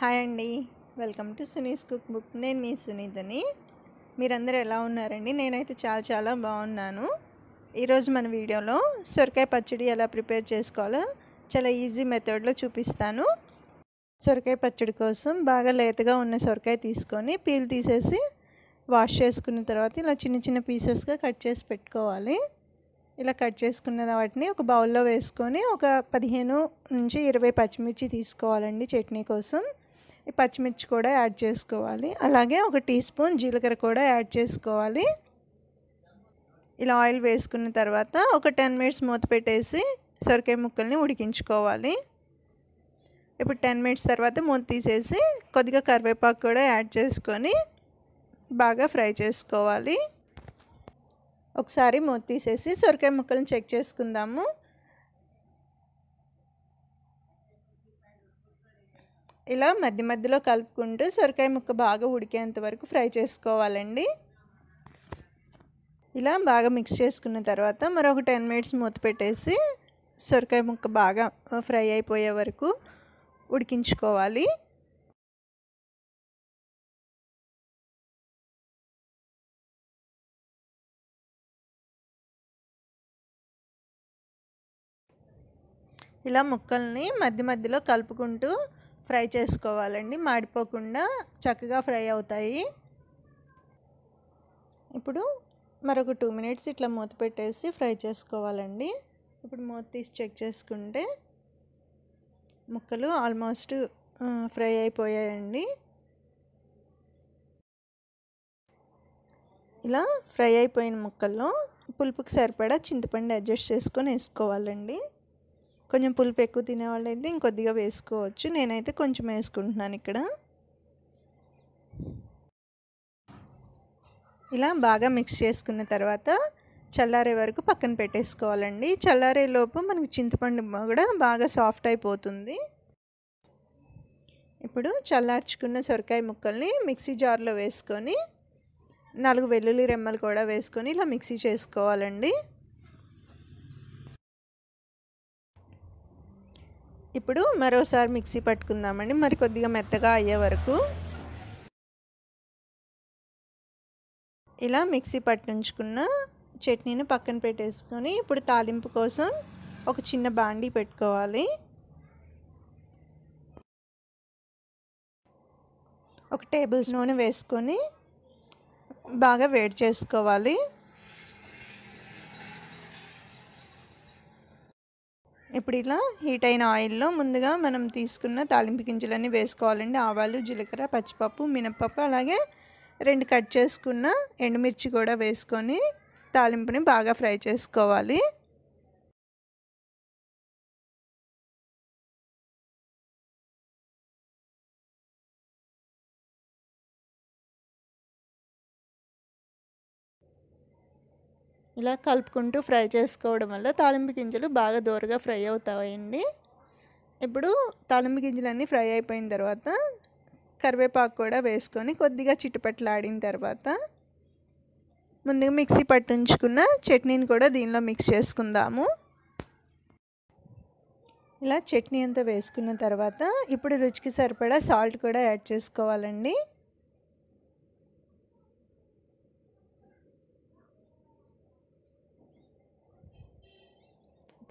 hi అండి welcome to Suni's cook book నేను మీ సునీతని మీరందరూ ఎలా ఉన్నారండి నేనైతే చాలా చాలా బాగున్నాను ఈరోజు మన వీడియోలో సొరకాయ పచ్చడి ఎలా ప్రిపేర్ చేసుకోవాలో చాలా ఈజీ మెథడ్లో చూపిస్తాను సొరకాయ పచ్చడి కోసం బాగా లేతగా ఉన్న సొరకాయ తీసుకొని పీల్ తీసేసి వాష్ చేసుకున్న తర్వాత ఇలా చిన్న చిన్న పీసెస్గా కట్ చేసి పెట్టుకోవాలి ఇలా కట్ చేసుకున్న వాటిని ఒక బౌల్లో వేసుకొని ఒక పదిహేను నుంచి ఇరవై పచ్చిమిర్చి తీసుకోవాలండి చట్నీ కోసం పచ్చిమిర్చి కూడా యాడ్ చేసుకోవాలి అలాగే ఒక టీ స్పూన్ జీలకర్ర కూడా యాడ్ చేసుకోవాలి ఇలా ఆయిల్ వేసుకున్న తర్వాత ఒక టెన్ మినిట్స్ మూత పెట్టేసి సొరకాయ ముక్కల్ని ఉడికించుకోవాలి ఇప్పుడు టెన్ మినిట్స్ తర్వాత మూత తీసేసి కొద్దిగా కరివేపాకు కూడా యాడ్ చేసుకొని బాగా ఫ్రై చేసుకోవాలి ఒకసారి మూత తీసేసి సొరకాయ ముక్కల్ని చెక్ చేసుకుందాము ఇలా మధ్య మధ్యలో కలుపుకుంటూ సొరకాయ ముక్క బాగా ఉడికేంత వరకు ఫ్రై చేసుకోవాలండి ఇలా బాగా మిక్స్ చేసుకున్న తర్వాత మరొక టెన్ మినిట్స్ మూత పెట్టేసి సొరకాయ ముక్క బాగా ఫ్రై అయిపోయే వరకు ఉడికించుకోవాలి ఇలా ముక్కల్ని మధ్య మధ్యలో కలుపుకుంటూ ఫ్రై చేసుకోవాలండి మాడిపోకుండా చక్కగా ఫ్రై అవుతాయి ఇప్పుడు మరొక టూ మినిట్స్ ఇట్లా మూత పెట్టేసి ఫ్రై చేసుకోవాలండి ఇప్పుడు మూత తీసి చెక్ చేసుకుంటే ముక్కలు ఆల్మోస్ట్ ఫ్రై అయిపోయాయండి ఇలా ఫ్రై అయిపోయిన ముక్కల్లో పులుపుకి సరిపడా చింతపండు అడ్జస్ట్ చేసుకొని వేసుకోవాలండి కొంచెం పులుపు ఎక్కువ తినేవాళ్ళు అయితే ఇంకొద్దిగా వేసుకోవచ్చు నేనైతే కొంచెం వేసుకుంటున్నాను ఇక్కడ ఇలా బాగా మిక్స్ చేసుకున్న తర్వాత చల్లారే వరకు పక్కన పెట్టేసుకోవాలండి చల్లారే లోపు మనకి చింతపండు కూడా బాగా సాఫ్ట్ అయిపోతుంది ఇప్పుడు చల్లార్చుకున్న సొరకాయ ముక్కల్ని మిక్సీ జార్లో వేసుకొని నాలుగు వెల్లుల్లి రెమ్మలు కూడా వేసుకొని ఇలా మిక్సీ చేసుకోవాలండి ఇప్పుడు మరోసారి మిక్సీ పట్టుకుందామండి మరి కొద్దిగా మెత్తగా అయ్యే వరకు ఇలా మిక్సీ పట్టించుకున్న చట్నీని పక్కన పెట్టేసుకొని ఇప్పుడు తాలింపు కోసం ఒక చిన్న బాండీ పెట్టుకోవాలి ఒక టేబుల్ నూనె వేసుకొని బాగా వేడి చేసుకోవాలి ఇప్పుడు ఇలా హీట్ అయిన ఆయిల్లో ముందుగా మనం తీసుకున్న తాలింపు గింజలన్నీ వేసుకోవాలండి ఆవాలు జీలకర్ర పచ్చిపప్పు మినపప్పు అలాగే రెండు కట్ చేసుకున్న ఎండుమిర్చి కూడా వేసుకొని తాలింపుని బాగా ఫ్రై చేసుకోవాలి ఇలా కలుపుకుంటూ ఫ్రై చేసుకోవడం వల్ల తాలింపు గింజలు బాగా దోరగా ఫ్రై అవుతాయండి ఇప్పుడు తాలింపు గింజలన్నీ ఫ్రై అయిపోయిన తర్వాత కరివేపాకు కూడా వేసుకొని కొద్దిగా చిట్టుపట్లాడిన తర్వాత ముందుగా మిక్సీ పట్టించుకున్న చట్నీని కూడా దీనిలో మిక్స్ చేసుకుందాము ఇలా చట్నీ అంతా వేసుకున్న తర్వాత ఇప్పుడు రుచికి సరిపడా సాల్ట్ కూడా యాడ్ చేసుకోవాలండి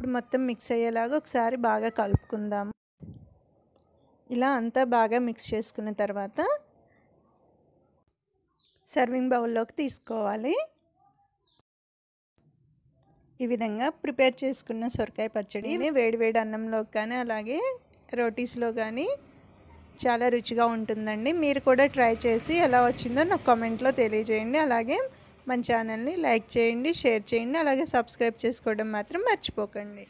ఇప్పుడు మొత్తం మిక్స్ అయ్యేలాగా ఒకసారి బాగా కలుపుకుందాం ఇలా అంతా బాగా మిక్స్ చేసుకున్న తర్వాత సర్వింగ్ బౌల్లోకి తీసుకోవాలి ఈ విధంగా ప్రిపేర్ చేసుకున్న సొరకాయ పచ్చడి వేడివేడి అన్నంలో కానీ అలాగే రోటీస్లో కానీ చాలా రుచిగా ఉంటుందండి మీరు కూడా ట్రై చేసి ఎలా వచ్చిందో నాకు కామెంట్లో తెలియజేయండి అలాగే మన ఛానల్ని లైక్ చేయండి షేర్ చేయండి అలాగే సబ్స్క్రైబ్ చేసుకోవడం మాత్రం మర్చిపోకండి